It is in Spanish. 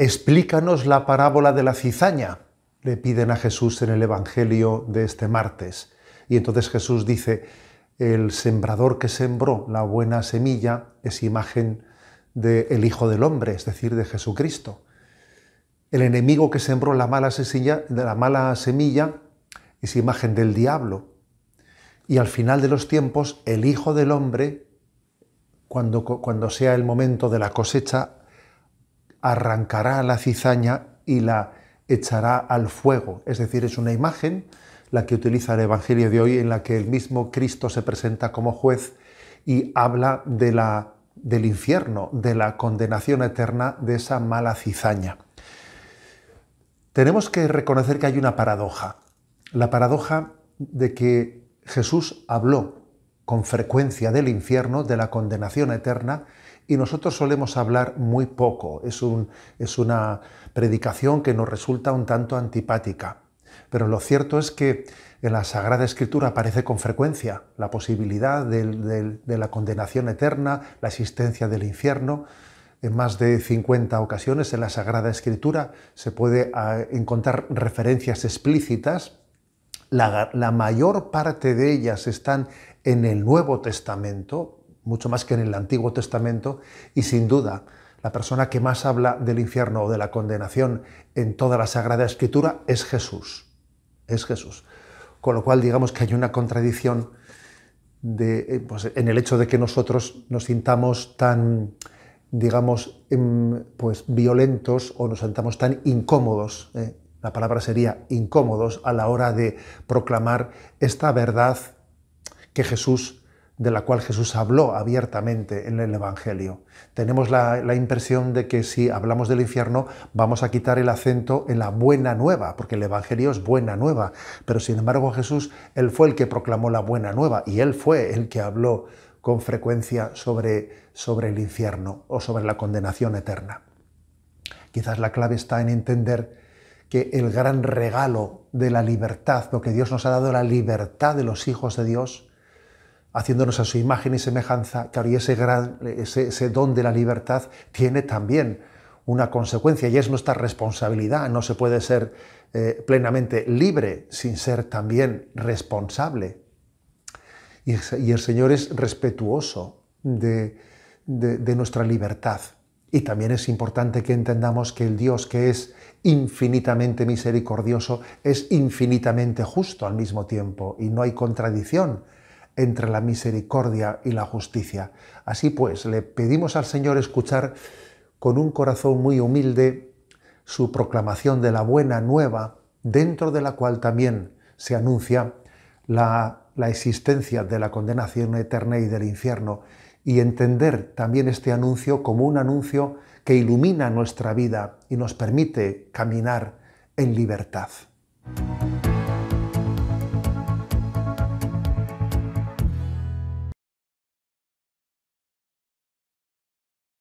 Explícanos la parábola de la cizaña, le piden a Jesús en el Evangelio de este martes. Y entonces Jesús dice, el sembrador que sembró la buena semilla es imagen del el Hijo del Hombre, es decir, de Jesucristo. El enemigo que sembró la mala, semilla, la mala semilla es imagen del diablo. Y al final de los tiempos, el Hijo del Hombre, cuando, cuando sea el momento de la cosecha, arrancará la cizaña y la echará al fuego. Es decir, es una imagen la que utiliza el Evangelio de hoy en la que el mismo Cristo se presenta como juez y habla de la, del infierno, de la condenación eterna de esa mala cizaña. Tenemos que reconocer que hay una paradoja, la paradoja de que Jesús habló con frecuencia del infierno, de la condenación eterna, y nosotros solemos hablar muy poco. Es, una predicación que nos resulta un tanto antipática. Pero lo cierto es que en la Sagrada Escritura aparece con frecuencia la posibilidad de, la condenación eterna, la existencia del infierno. En más de 50 ocasiones en la Sagrada Escritura se puede ah, encontrar referencias explícitas. la mayor parte de ellas están en el Nuevo Testamento, mucho más que en el Antiguo Testamento, y sin duda la persona que más habla del infierno o de la condenación en toda la Sagrada Escritura es Jesús. Es Jesús. Con lo cual digamos que hay una contradicción de, eh, pues, en el hecho de que nosotros nos sintamos tan, digamos, em, pues, violentos o nos sintamos tan incómodos. Eh, la palabra sería incómodos a la hora de proclamar esta verdad que Jesús de la cual Jesús habló abiertamente en el Evangelio. Tenemos la, impresión de que si hablamos del infierno vamos a quitar el acento en la buena nueva, porque el Evangelio es buena nueva, pero sin embargo Jesús, Él fue el que proclamó la buena nueva y Él fue el que habló con frecuencia sobre, sobre el infierno o sobre la condenación eterna. Quizás la clave está en entender que el gran regalo de la libertad, lo que Dios nos ha dado, la libertad de los hijos de Dios, haciéndonos a su imagen y semejanza, claro, y ese, don de la libertad tiene también una consecuencia y es nuestra responsabilidad. No se puede ser eh, plenamente libre sin ser también responsable. Y, el Señor es respetuoso de nuestra libertad. Y también es importante que entendamos que el Dios que es infinitamente misericordioso es infinitamente justo al mismo tiempo y no hay contradicción entre la misericordia y la justicia. Así pues, le pedimos al Señor escuchar con un corazón muy humilde su proclamación de la buena nueva, dentro de la cual también se anuncia la, existencia de la condenación eterna y del infierno, y entender también este anuncio como un anuncio que ilumina nuestra vida y nos permite caminar en libertad.